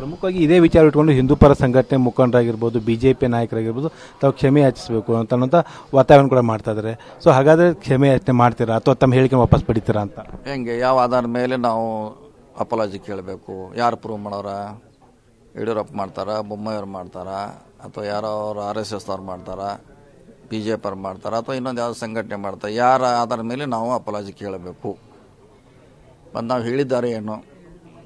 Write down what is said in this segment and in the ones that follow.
ಪ್ರಮುಖವಾಗಿ ಇದೇ ವಿಚಾರ ಇಟ್ಕೊಂಡು ಹಿಂದೂ ಪರ ಸಂಘಟನೆ ಮುಖಂಡರಾಗಿರ್ಬೋದು ಬಿ ಜೆ ಪಿ ನಾಯಕರಾಗಿರ್ಬೋದು ತಾವು ಕ್ಷಮೆ ಯಾಚಿಸಬೇಕು ಅನ್ನೋಂಥ ವಾತಾವರಣ ಕೂಡ ಮಾಡ್ತಾ ಇದ್ದಾರೆ ಸೊ ಹಾಗಾದರೆ ಕ್ಷಮೆ ಯಾಚನೆ ಮಾಡ್ತೀರಾ ಅಥವಾ ತಮ್ಮ ಹೇಳಿಕೆ ವಾಪಸ್ ಪಡಿತೀರಾ ಅಂತ ಹೆಂಗೆ ಯಾವ ಆಧಾರ ಮೇಲೆ ನಾವು ಅಪಾಲಜಿ ಕೇಳಬೇಕು ಯಾರು ಪ್ರೂವ್ ಮಾಡೋರ ಯಡಿಯೂರಪ್ಪ ಮಾಡ್ತಾರಾ ಬೊಮ್ಮಾಯಿಯವ್ರು ಮಾಡ್ತಾರ ಅಥವಾ ಯಾರೋ ಆರ್ ಎಸ್ ಎಸ್ ಅವ್ರು ಮಾಡ್ತಾರಾ ಬಿ ಜೆ ಪಿ ಅವ್ರು ಅಥವಾ ಇನ್ನೊಂದು ಯಾವ ಸಂಘಟನೆ ಮಾಡ್ತಾರೆ ಯಾರ ಆಧಾರ ಮೇಲೆ ನಾವು ಅಪಾಲಜಿ ಕೇಳಬೇಕು ಬಂದು ನಾವು ಹೇಳಿದ್ದಾರೆ ಏನು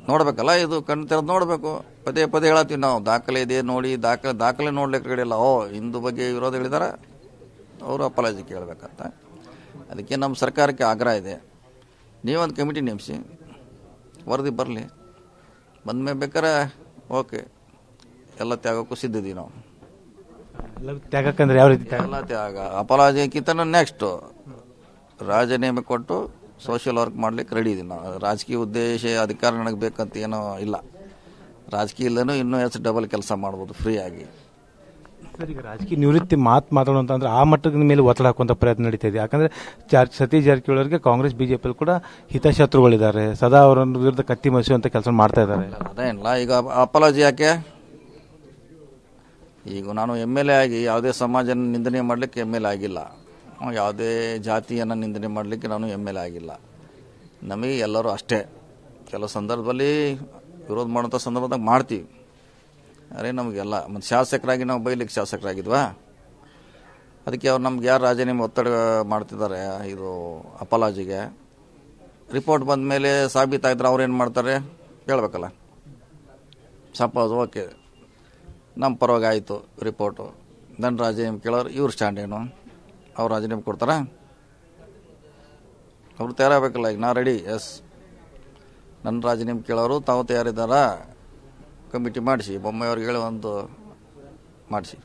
ನೋಡ್ಬೇಕಲ್ಲ ಇದು ಕಣ್ಣು ತೆರೆದು ನೋಡಬೇಕು ಪದೇ ಪದೇ ಹೇಳತ್ತೀವಿ ನಾವು ದಾಖಲೆ ಇದೆ ನೋಡಿ ದಾಖಲೆ ದಾಖಲೆ ನೋಡ್ಲಿಕ್ಕೆ ಕಡೆಯಲ್ಲ ಓ ಹಿಂದೂ ಬಗ್ಗೆ ವಿರೋಧ ಹೇಳಿದಾರ ಅವರು ಅಪಾಲಜಿ ಕೇಳಬೇಕಂತ ಅದಕ್ಕೆ ನಮ್ಮ ಸರ್ಕಾರಕ್ಕೆ ಆಗ್ರಹ ಇದೆ ನೀವೊಂದು ಕಮಿಟಿ ನೇಮಿಸಿ ವರದಿ ಬರಲಿ ಬಂದ ಮೇಲೆ ಬೇಕಾರೆ ಓಕೆ ಎಲ್ಲ ತ್ಯಾಗಕ್ಕೂ ಸಿದ್ಧಿದ್ದೀವಿ ನಾವು ತ್ಯಾಗಕ್ಕಂದ್ರೆ ಯಾವ ರೀತಿ ಎಲ್ಲ ತ್ಯಾಗ ಅಪಾಲಜಿಕ್ಕಿಂತ ನೆಕ್ಸ್ಟು ರಾಜ ಕೊಟ್ಟು ಸೋಷಿಯಲ್ ವರ್ಕ್ ಮಾಡ್ಲಿಕ್ಕೆ ರೆಡಿ ಇದೀನಿ ನಾವು ರಾಜಕೀಯ ಉದ್ದೇಶ ಅಧಿಕಾರ ನನಗೆ ಬೇಕಂತ ಏನೋ ಇಲ್ಲ ರಾಜಕೀಯ ಇಲ್ಲನೂ ಇನ್ನೂ ಹೆಚ್ಚು ಡಬಲ್ ಕೆಲಸ ಮಾಡ್ಬೋದು ಫ್ರೀಯಾಗಿ ಸರ್ ಈಗ ರಾಜಕೀಯ ನಿವೃತ್ತಿ ಮಾತು ಮಾತಾಡೋ ಅಂತಂದ್ರೆ ಆ ಮಟ್ಟದ ಮೇಲೆ ಒತ್ತಡ ಹಾಕುವಂಥ ಪ್ರಯತ್ನ ನಡೀತಾ ಇದೆ ಯಾಕಂದರೆ ಚಾರ್ Satish Congress B J P ಕೂಡ ಹಿತಶತ್ರುಗಳಿದ್ದಾರೆ ಸದಾ ಅವರ ವಿರುದ್ಧ ಕತ್ತಿ ಮಸುವಂಥ ಕೆಲಸ ಮಾಡ್ತಾ ಇದ್ದಾರೆ ಅದೇನಿಲ್ಲ ಈಗ ಅಪಾಲಜಿ ಯಾಕೆ ಈಗ ನಾನು ಎಮ್ ಎಲ್ ಎ ಆಗಿ ಯಾವುದೇ ಸಮಾಜನ ನಿಂದನೆ ಮಾಡಲಿಕ್ಕೆ ಎಮ್ ಎಲ್ ಎ ಆಗಿಲ್ಲ ಯಾವುದೇ ಜಾತಿಯನ್ನು ನಿಂದನೆ ಮಾಡಲಿಕ್ಕೆ ನಾನು ಎಮ್ ಎಲ್ ಎ ಆಗಿಲ್ಲ ನಮಗೆ ಎಲ್ಲರೂ ಅಷ್ಟೇ ಕೆಲವು ಸಂದರ್ಭದಲ್ಲಿ ವಿರೋಧ ಮಾಡೋಂಥ ಸಂದರ್ಭದಾಗ ಮಾಡ್ತೀವಿ ಅರೆ ನಮಗೆಲ್ಲ ಮತ್ತು ಶಾಸಕರಾಗಿ ನಾವು ಬೈಲಿಕ್ಕೆ ಶಾಸಕರಾಗಿದ್ವಾ ಅದಕ್ಕೆ ಅವ್ರು ನಮ್ಗೆ ಯಾರು ರಾಜೀನಾಮೆ ಒತ್ತಡ ಮಾಡ್ತಿದ್ದಾರೆ ಇದು ಅಪಾಲಾಜಿಗೆ ರಿಪೋರ್ಟ್ ಬಂದ ಮೇಲೆ ಸಾಬೀತಾಯಿದ್ರೆ ಏನು ಮಾಡ್ತಾರೆ ಹೇಳಬೇಕಲ್ಲ ಸಪೋಸ್ ಓಕೆ ನಮ್ಮ ಪರವಾಗಿ ಆಯಿತು ರಿಪೋರ್ಟು ನನ್ನ ರಾಜೀನಾಮೆ ಕೇಳೋರು ಇವ್ರ ಸ್ಟ್ಯಾಂಡ್ ಏನು ಅವ್ರು ರಾಜೀನಾಮೆ ಕೊಡ್ತಾರ ಅವ್ರು ತಯಾರಾಗಬೇಕಲ್ಲ ಈಗ ನಾ ರೆಡಿ ಎಸ್ ನನ್ನ ರಾಜೀನಾಮೆ ಕೇಳೋರು ತಾವು ತಯಾರಿದ್ದಾರಾ ಕಮಿಟಿ ಮಾಡಿಸಿ ಬೊಮ್ಮೆಯವ್ರಿಗೆ ಹೇಳಿ ಒಂದು ಮಾಡಿಸಿ